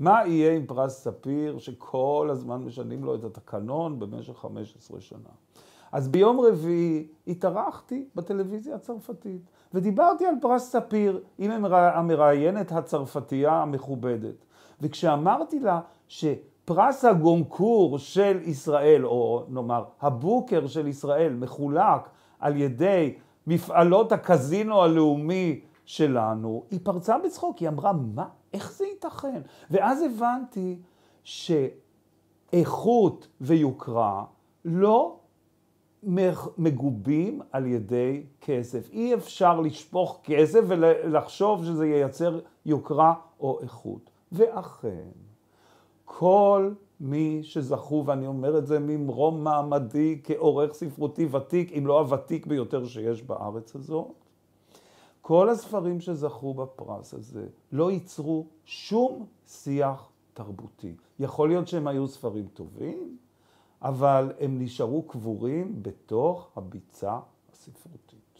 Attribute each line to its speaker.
Speaker 1: מה יהיה עם פרס ספיר שכל הזמן משנים לו את התקנון במשך 15 שנה? אז ביום רביעי התארחתי בטלוויזיה הצרפתית ודיברתי על פרס ספיר עם המראיינת הצרפתייה המכובדת. וכשאמרתי לה שפרס הגונקור של ישראל, או נאמר הבוקר של ישראל, מחולק על ידי מפעלות הקזינו הלאומי שלנו, היא פרצה בצחוק, היא אמרה, מה,
Speaker 2: איך זה ייתכן?
Speaker 1: ואז הבנתי שאיכות ויוקרה לא מגובים על ידי כסף. אי אפשר לשפוך כסף ולחשוב שזה ייצר יוקרה או איכות. ואכן, כל מי שזכו, ואני אומר את זה ממרום מעמדי כעורך ספרותי ותיק, אם לא הוותיק ביותר שיש בארץ הזאת, כל הספרים שזכו בפרס הזה לא ייצרו שום שיח תרבותי. יכול להיות שהם היו ספרים טובים, אבל הם נשארו קבורים בתוך הביצה הספרותית.